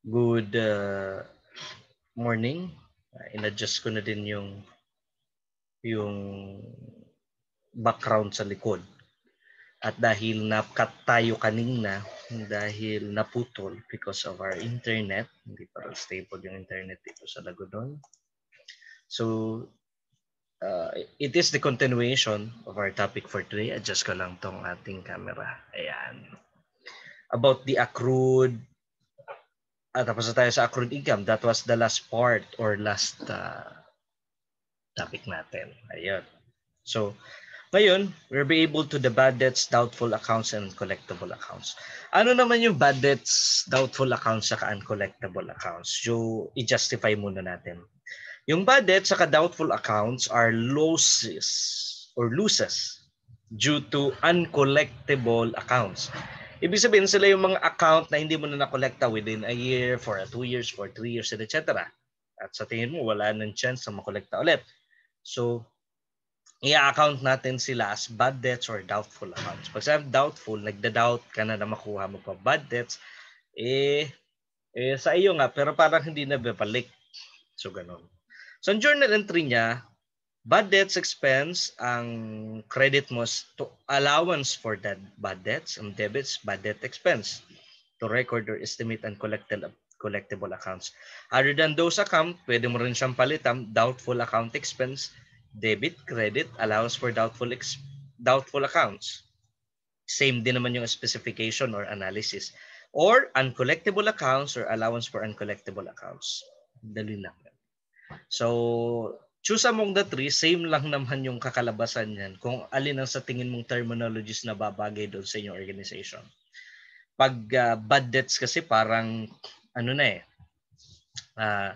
Good uh, morning. Uh, inadjust ko na din yung yung background sa likod. At dahil nakat tayo kanina dahil naputol because of our internet, hindi parang stable yung internet dito sa Lagudon. So uh, it is the continuation of our topic for today. Adjust ko lang tong ating camera. Ayan. About the accrued at ah, tapos na tayo sa accrued income. That was the last part or last uh, topic natin. Ayun. So, ngayon, we'll be able to the bad debts, doubtful accounts, and collectible accounts. Ano naman yung bad debts, doubtful accounts, saka uncollectible accounts? So, i-justify muna natin. Yung bad debts, saka doubtful accounts are losses or losses due to uncollectible accounts. Ibig sabihin sila yung mga account na hindi mo na nakolekta within a year, for a two years, for three years, and etc. At sa tingin mo, wala nang chance na makolekta ulit. So, i-account natin sila as bad debts or doubtful accounts. Pag sabi doubtful, nagda-doubt ka na na makuha mo pa bad debts, eh, eh sa iyo nga, pero parang hindi na babalik. So, ganun. So, ang journal entry niya, Bad debts expense, ang credit mo to allowance for that bad debts, ang debits, bad debt expense to record or estimate and collectible, collectible accounts. Other than those account, pwede mo rin siyang palitan, doubtful account expense, debit, credit, allowance for doubtful ex, doubtful accounts. Same din naman yung specification or analysis. Or uncollectible accounts or allowance for uncollectible accounts. Dali lang. So, choose among the three, same lang naman yung kakalabasan niyan kung alin ang sa tingin mong terminologies na babagay doon sa inyong organization. Pag uh, bad debts kasi parang ano na eh, uh,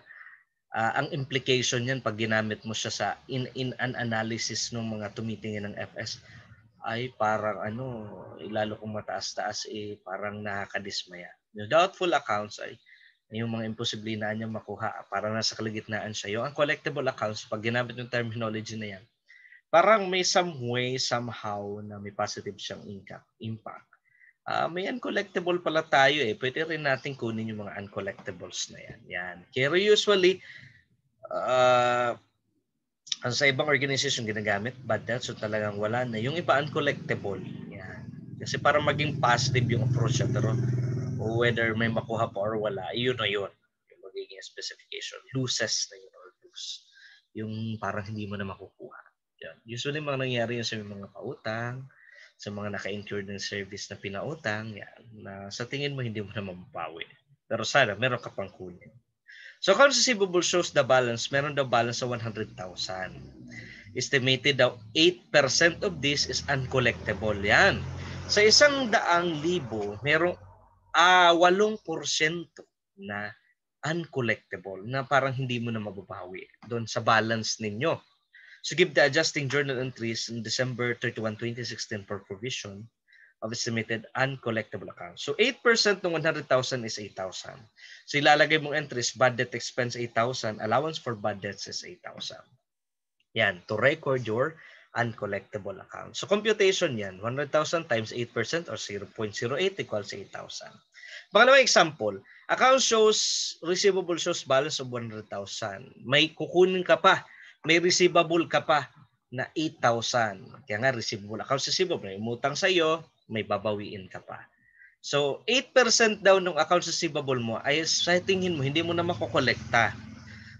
uh, ang implication niyan pag ginamit mo siya sa in, in an analysis ng mga tumitingin ng FS ay parang ano, lalo kung mataas-taas eh, parang nakakadismaya. Yung doubtful accounts ay yung mga imposible na niya makuha. Parang nasa kalagitnaan siya. Yung collectible accounts, pag ginamit yung terminology na yan, parang may some way, somehow na may positive siyang impact. impact. Uh, may uncollectible pala tayo eh. Pwede rin natin kunin yung mga uncollectibles na yan. Yan. Pero usually, uh, sa ibang organization ginagamit, but that's so talagang wala na. Yung iba uncollectible. Yan. Kasi para maging positive yung approach niya. Pero whether may makuha pa or wala, yun na yun. Yung magiging specification. Loses na yun or lose. Yung parang hindi mo na makukuha. Yun. Usually mga nangyari yun sa mga pautang, sa mga naka-incur ng service na pinautang, yan, na sa tingin mo hindi mo na mabawi. Pero sana meron ka pang kunin. So accounts receivable shows the balance. Meron daw balance sa 100,000. Estimated daw 8% of this is uncollectible. Yan. Sa isang daang libo, merong uh, 8% na uncollectible na parang hindi mo na mababawi doon sa balance ninyo. So give the adjusting journal entries in December 31, 2016 for provision of estimated uncollectible accounts. So 8% ng 100,000 is 8,000. So ilalagay mong entries, bad debt expense 8,000, allowance for bad debts is 8,000. Yan, to record your uncollectible account. So computation yan, 100,000 times 8% or 0.08 equals 8,000. Pangalawang example, account shows, receivable shows balance of 100,000. May kukunin ka pa, may receivable ka pa na 8,000. Kaya nga receivable, account receivable, may umutang sa iyo, may babawiin ka pa. So 8% daw ng accounts receivable mo ay sa tingin mo hindi mo na makokolekta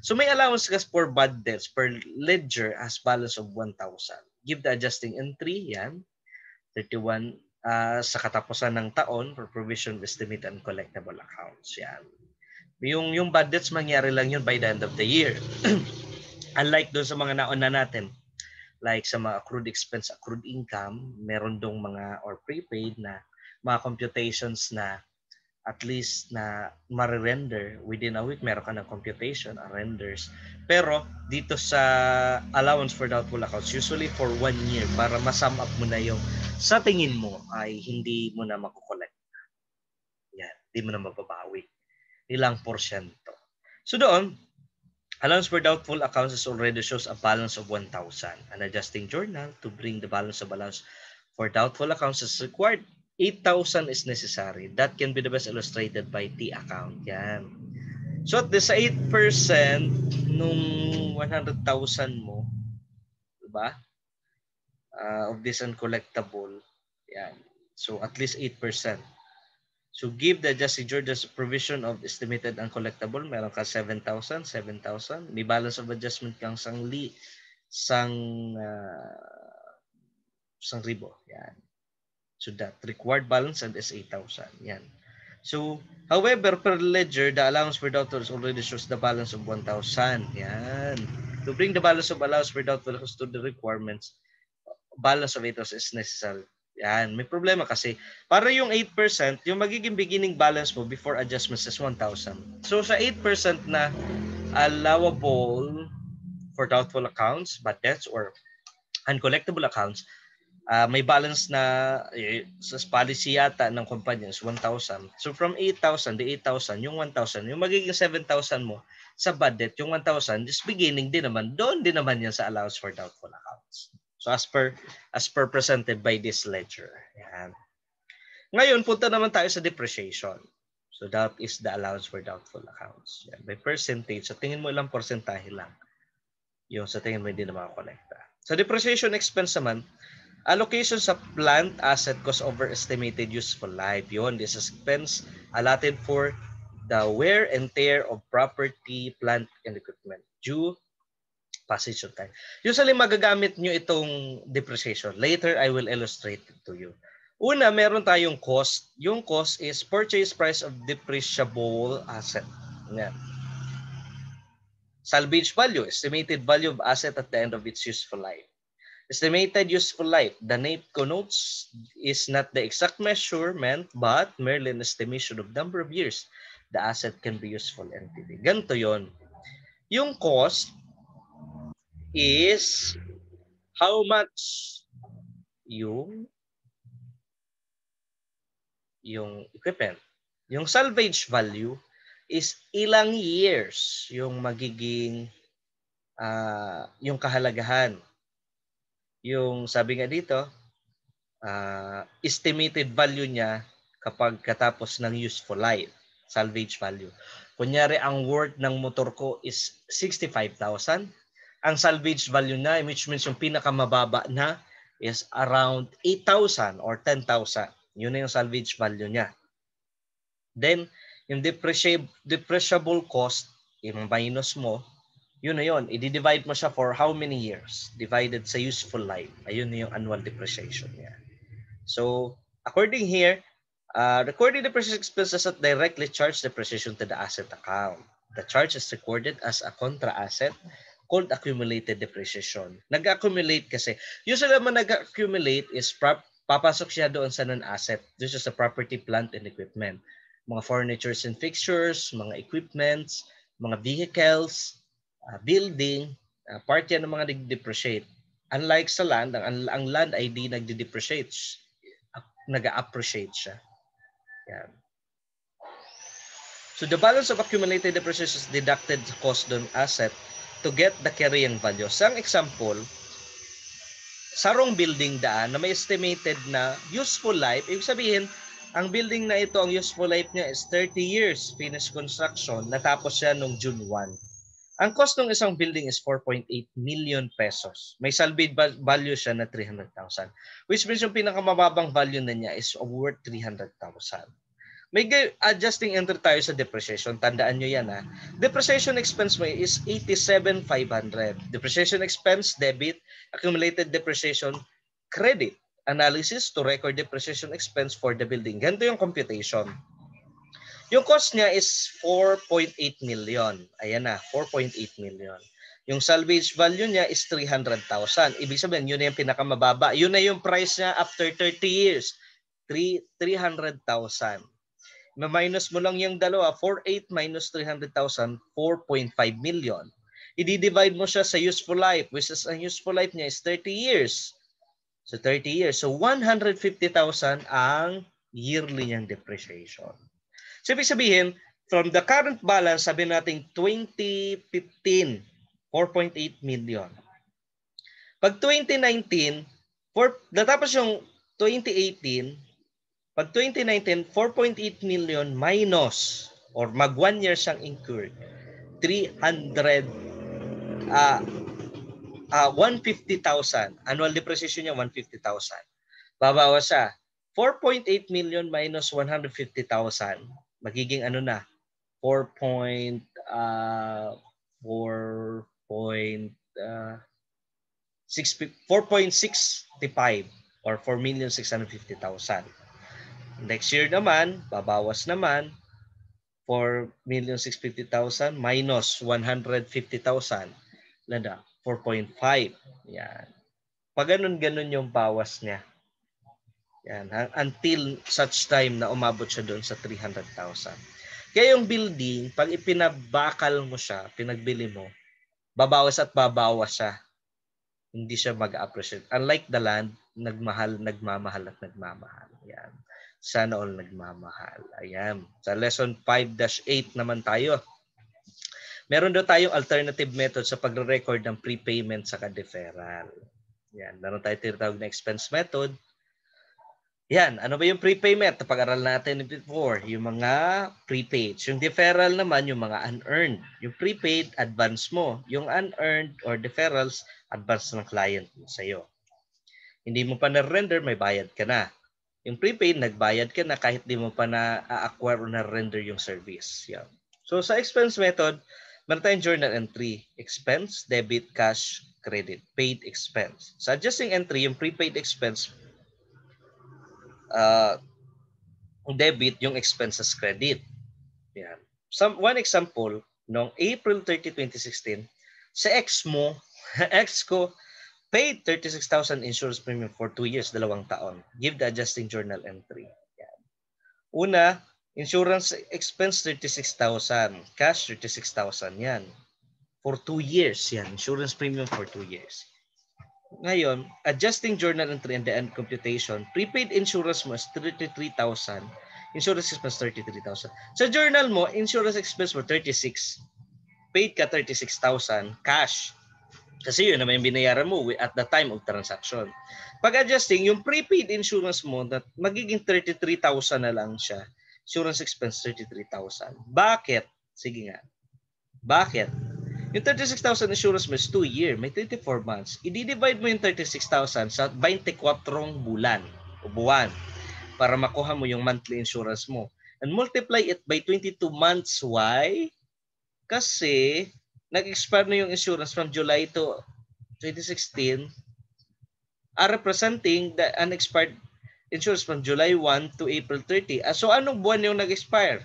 So may allowance gas for bad debts per ledger as balance of 1,000. Give the adjusting entry, yan. 31 uh, ah, sa katapusan ng taon for provision estimate and collectible accounts. Yan. Yung, yung bad debts, mangyari lang yun by the end of the year. Unlike doon sa mga nauna natin, like sa mga accrued expense, accrued income, meron dong mga or prepaid na mga computations na at least na ma-render within a week. Meron ka ng computation, a renders. Pero dito sa allowance for doubtful accounts, usually for one year para masum up mo na yung sa tingin mo ay hindi mo na makukolect. Yan, hindi mo na mababawi. Ilang porsyento. So doon, allowance for doubtful accounts is already shows a balance of 1,000. An adjusting journal to bring the balance of allowance for doubtful accounts is required 8,000 is necessary. That can be the best illustrated by T account. Yan. So at the 8% nung 100,000 mo, 'di ba? Uh, of this uncollectible. Yan. So at least 8%. So give the adjusted Georgia's provision of estimated uncollectible, meron ka 7,000, 7,000. May balance of adjustment kang sang li, sang uh, sang ribo. Yan. So that required balance and is 8,000. Yan. So, however, per ledger, the allowance for doubtful already shows the balance of 1,000. Yan. To bring the balance of allowance for doubtful accounts to the requirements, balance of 8,000 is necessary. Yan. May problema kasi. Para yung 8%, yung magiging beginning balance mo before adjustments is 1,000. So, sa 8% na allowable for doubtful accounts, but debts, or uncollectible accounts, uh, may balance na eh, sa policy yata ng kumpanya is 1,000. So from 8,000 to 8,000, yung 1,000, yung magiging 7,000 mo sa bad debt, yung 1,000 is beginning din naman, doon din naman yan sa allowance for doubtful accounts. So as per as per presented by this ledger. Yan. Ngayon, punta naman tayo sa depreciation. So that is the allowance for doubtful accounts. Yan. By percentage, sa so tingin mo ilang porcentahe lang yung sa tingin mo hindi na makakonekta. Sa depreciation expense naman, Allocation sa plant asset cost over estimated useful life. Yun, this expense allotted for the wear and tear of property, plant, and equipment due passage of time. Usually, magagamit nyo itong depreciation. Later, I will illustrate it to you. Una, meron tayong cost. Yung cost is purchase price of depreciable asset. Yan. Salvage value, estimated value of asset at the end of its useful life. Estimated useful life. The NAEP connotes is not the exact measurement but merely an estimation of number of years the asset can be useful entity. Ganito yon. Yung cost is how much yung yung equipment. Yung salvage value is ilang years yung magiging uh, yung kahalagahan yung sabi nga dito, uh, estimated value niya kapag katapos ng useful life, salvage value. Kunyari, ang worth ng motor ko is 65,000. Ang salvage value na, which means yung pinakamababa na, is around 8,000 or 10,000. Yun na yung salvage value niya. Then, yung depreciable cost, yung minus mo, yun na yun. I-divide mo siya for how many years divided sa useful life. Ayun na yung annual depreciation niya. So, according here, uh, recorded depreciation expenses that directly charge depreciation to the asset account. The charge is recorded as a contra asset called accumulated depreciation. Nag-accumulate kasi. Usually naman nag-accumulate is prop papasok siya doon sa non-asset. This is the property, plant, and equipment. Mga furnitures and fixtures, mga equipments, mga vehicles, uh, building, uh, ah, part yan ng mga nag-depreciate. Unlike sa land, ang, ang land ay di nagde-depreciate. Nag-appreciate siya. Yan. So the balance of accumulated depreciation is deducted sa cost on asset to get the carrying value. Sa example, sarong building daan na may estimated na useful life, ibig sabihin, ang building na ito, ang useful life niya is 30 years finished construction, natapos siya nung June 1. Ang cost ng isang building is 4.8 million pesos. May salvage value siya na 300,000. Which means yung pinakamababang value na niya is worth 300,000. May adjusting entry tayo sa depreciation. Tandaan nyo yan ha. Depreciation expense mo is 87,500. Depreciation expense, debit, accumulated depreciation, credit, analysis to record depreciation expense for the building. Ganito yung computation yung cost niya is 4.8 million. Ayan na, 4.8 million. Yung salvage value niya is 300,000. Ibig sabihin, yun na yung pinakamababa. Yun na yung price niya after 30 years. 300,000. Ma-minus mo lang yung dalawa, 4.8 minus 300,000, 4.5 million. I-divide mo siya sa useful life, which is ang useful life niya is 30 years. So 30 years. So 150,000 ang yearly niyang depreciation. So ibig sabihin, from the current balance, sabi natin 2015, 4.8 million. Pag 2019, for, natapos yung 2018, pag 2019, 4.8 million minus or mag one year siyang incurred, 300, uh, uh, 150,000. Annual depreciation niya, 150,000. Babawa siya. 4.8 million minus 150,000 magiging ano na, 4 point, uh, ah, 4 point, uh, ah, 4.65 or 4,650,000. Next year naman, babawas naman 4,650,000 minus 150,000 lada 4.5. Yan. Pag ganun-ganun yung bawas niya. Yan, until such time na umabot siya doon sa 300,000. Kaya yung building, pag ipinabakal mo siya, pinagbili mo, babawas at babawas siya. Hindi siya mag-appreciate. Unlike the land, nagmahal, nagmamahal at nagmamahal. Yan. Sana all nagmamahal. Ayan. Sa lesson 5-8 naman tayo. Meron daw tayong alternative method sa pagre-record ng prepayment sa deferral. Yan. Meron tayong tinatawag na expense method yan, ano ba yung prepayment? Pag-aral natin before, yung mga prepaid. Yung deferral naman, yung mga unearned. Yung prepaid, advance mo. Yung unearned or deferrals, advance ng client mo sa'yo. Hindi mo pa na-render, may bayad ka na. Yung prepaid, nagbayad ka na kahit di mo pa na-acquire o na-render yung service. Yan. So sa expense method, meron tayong journal entry. Expense, debit, cash, credit. Paid expense. Sa adjusting entry, yung prepaid expense, uh, debit yung expenses credit. Yan. Some, one example, noong April 30, 2016, sa ex mo, ex ko, paid 36,000 insurance premium for 2 years, dalawang taon. Give the adjusting journal entry. Yan. Una, insurance expense 36,000, cash 36,000 yan. For 2 years yan, insurance premium for 2 years. Ngayon, adjusting journal entry and the end computation, prepaid insurance mo is 33,000. Insurance expense 33,000. Sa journal mo, insurance expense mo 36. Paid ka 36,000 cash. Kasi yun naman yung binayaran mo at the time of transaction. Pag adjusting, yung prepaid insurance mo, that magiging 33,000 na lang siya. Insurance expense 33,000. Bakit? Sige nga. Bakit? Yung 36,000 insurance mo is 2 year, may 24 months. I-divide mo yung 36,000 sa 24 bulan o buwan para makuha mo yung monthly insurance mo. And multiply it by 22 months. Why? Kasi nag-expire na yung insurance from July to 2016 are representing the unexpired insurance from July 1 to April 30. Ah, so anong buwan yung nag-expire?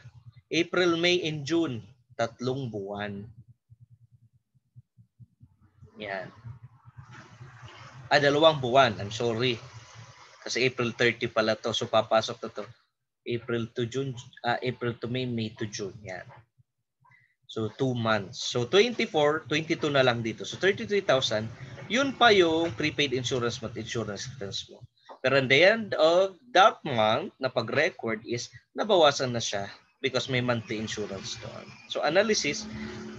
April, May, and June. Tatlong buwan. Yan. Ah, dalawang buwan. I'm sorry. Kasi April 30 pala to. So papasok na to. April to June. Ah, April to May, May to June. Yan. So 2 months. So 24, 22 na lang dito. So 33,000. Yun pa yung prepaid insurance mat insurance expense mo. Pero at the end of that month na pag-record is nabawasan na siya because may monthly insurance doon. So analysis,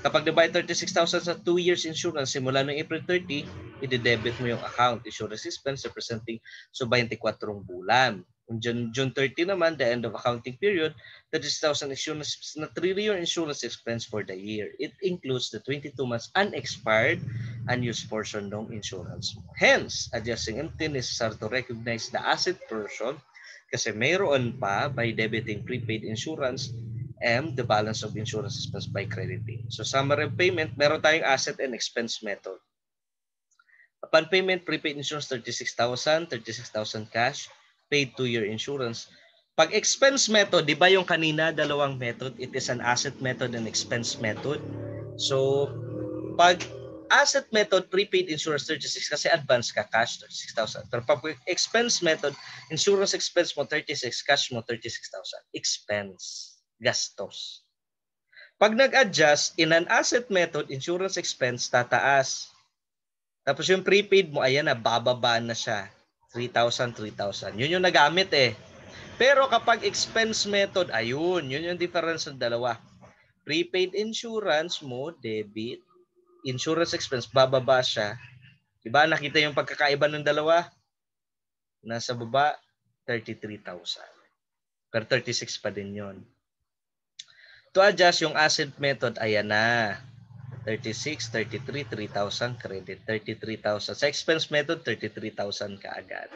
Kapag divide 36,000 sa 2 years insurance simula noong April 30, i-debit mo yung account insurance expense representing so 24 bulan. On June, June 30 naman, the end of accounting period, the 30,000 insurance na 3 year insurance expense for the year. It includes the 22 months unexpired unused portion ng insurance. Hence, adjusting MT necessary to recognize the asset portion kasi mayroon pa by debiting prepaid insurance M, the balance of insurance expense by crediting. So summary of payment, meron tayong asset and expense method. Upon payment, prepaid insurance 36,000, 36,000 cash, paid to your insurance. Pag expense method, di ba yung kanina dalawang method? It is an asset method and expense method. So pag asset method, prepaid insurance 36 kasi advance ka cash 36,000. Pero pag expense method, insurance expense mo 36, cash mo 36,000. Expense gastos. Pag nag-adjust, in an asset method, insurance expense tataas. Tapos yung prepaid mo, ayan na, bababa na siya. 3,000, 3,000. Yun yung nagamit eh. Pero kapag expense method, ayun, yun yung difference ng dalawa. Prepaid insurance mo, debit. Insurance expense, bababa siya. Diba, nakita yung pagkakaiba ng dalawa? Nasa baba, 33,000. Pero 36 pa din yon To adjust yung asset method, ayan na. 36, 33, 3,000 credit. 33,000. Sa expense method, 33,000 kaagad.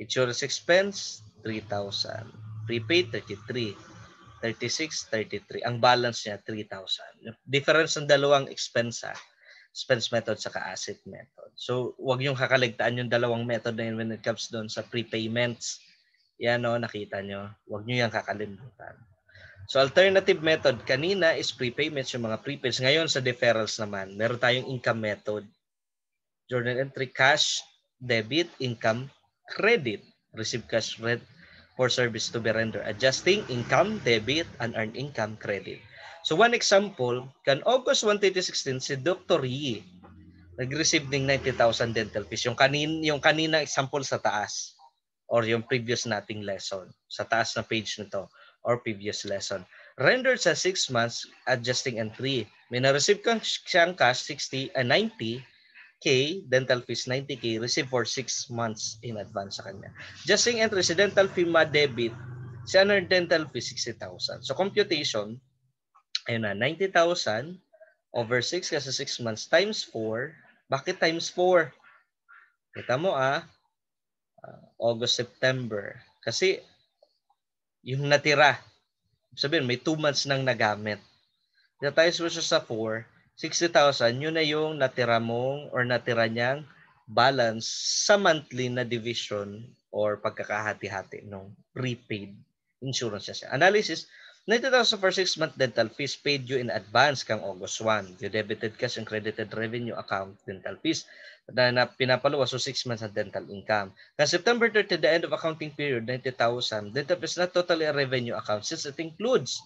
Insurance expense, 3,000. Prepaid, 33. 36, 33. Ang balance niya, 3,000. Difference ng dalawang expense ha. Ah, expense method sa asset method. So, wag yung kakaligtaan yung dalawang method na yun when it comes doon sa prepayments. Yan o, oh, nakita nyo. Wag niyo yung kakalimutan. So alternative method kanina is prepayments yung mga prepays. Ngayon sa deferrals naman, meron tayong income method. Journal entry cash, debit, income, credit. Receive cash rent for service to be rendered. Adjusting income, debit, and unearned income, credit. So one example, kan August 1, 2016, si Dr. Yi nag-receive ng 90,000 dental fees. Yung, kanin, yung kanina example sa taas or yung previous nating lesson sa taas na page nito or previous lesson. Rendered sa 6 months, adjusting entry. May na-receive kang siyang cash 60, uh, 90, K, dental fees 90K, receive for 6 months in advance sa kanya. Adjusting entry, si ano, dental fee ma-debit, si under dental fee 60,000. So computation, ayun na, 90,000 over 6 kasi 6 months times 4. Bakit times 4? Kita mo ah, ah, August, September. Kasi yung natira. Sabihin, may 2 months nang nagamit. Kaya tayo sa 4, 60,000, yun na yung natira mong or natira niyang balance sa monthly na division or pagkakahati-hati ng prepaid insurance niya. Analysis, 90,000 for 6 month dental fees paid you in advance kang August 1. You debited cash and credited revenue account dental fees na, na pinapaluwas so 6 months ang dental income. Kasi September 30, the end of accounting period, 90,000. Dental fees na totally a revenue account since it includes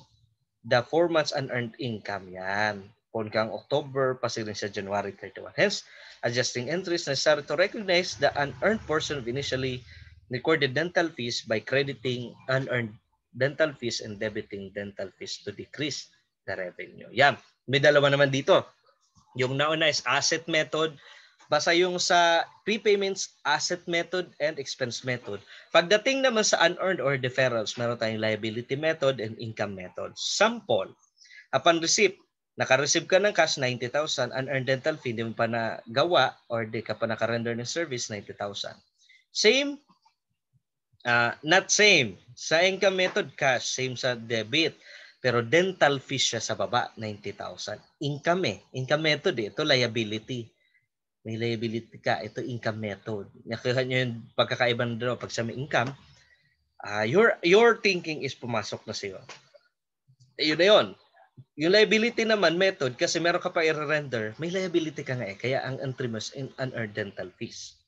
the 4 months unearned income. Yan. Pon kang October, pasiling sa January 31. Hence, adjusting entries necessary to recognize the unearned portion of initially recorded dental fees by crediting unearned dental fees and debiting dental fees to decrease the revenue. Yan. May dalawa naman dito. Yung nauna is asset method. Basta yung sa prepayments, asset method, and expense method. Pagdating naman sa unearned or deferrals, meron tayong liability method and income method. Sample, upon receipt, naka-receive ka ng cash, 90,000. Unearned dental fee, hindi mo pa nagawa or di ka pa naka-render ng service, 90,000. Same Uh, not same. Sa income method cash, same sa debit. Pero dental fees siya sa baba, 90,000. Income eh. Income method eh. Ito liability. May liability ka. Ito income method. Nakita niyo yung pagkakaiba na dalawa. Pag sa may income, uh, your, your thinking is pumasok na sa'yo. Eh, yun na yun. Yung liability naman method, kasi meron ka pa i-render, may liability ka nga eh. Kaya ang, entry mo in unearned dental fees.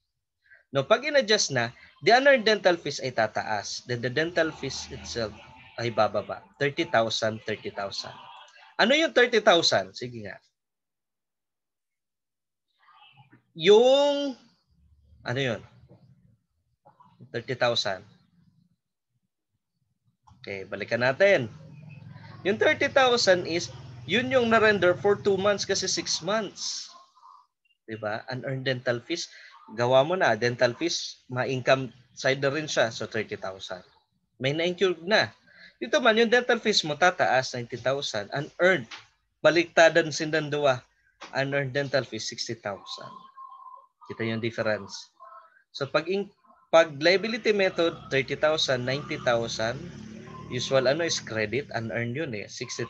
No, pag in-adjust na, the other dental fees ay tataas. Then the dental fees itself ay bababa. 30,000, 30,000. Ano yung 30,000? Sige nga. Yung, ano yun? 30,000. Okay, balikan natin. Yung 30,000 is, yun yung na-render for 2 months kasi 6 months. Diba? Unearned dental fees gawa mo na, dental fees, ma-income side na rin siya, so 30,000. May na-incurred na. Dito man, yung dental fees mo tataas, 90,000. Unearned, baliktadan sindanduwa, unearned dental fees, 60,000. Kita yung difference. So pag in, pag liability method, 30,000, 90,000. Usual ano is credit, unearned yun eh, 60,000.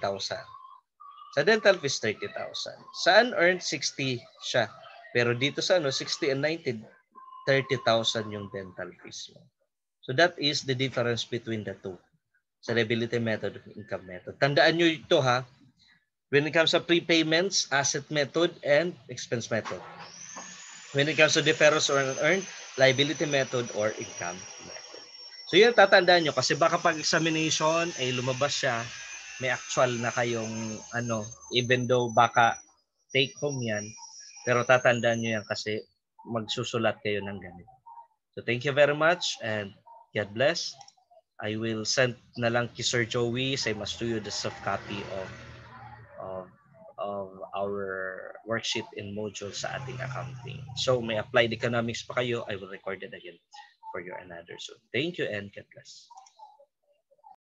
Sa dental fees, 30,000. Sa unearned, 60 siya. Pero dito sa ano, 60 and 90, 30,000 yung dental fees mo. So that is the difference between the two. Sa liability method of income method. Tandaan nyo ito ha. When it comes to prepayments, asset method, and expense method. When it comes to deferrals or unearned, liability method or income method. So yun, tatandaan nyo kasi baka pag examination ay lumabas siya, may actual na kayong ano, even though baka take home yan, pero tatandaan nyo yan kasi magsusulat kayo ng ganito. So thank you very much and God bless. I will send na lang kay Sir Joey, same as to you, the soft copy of, of, of our worksheet in module sa ating accounting. So may applied economics pa kayo, I will record it again for your another. So thank you and God bless.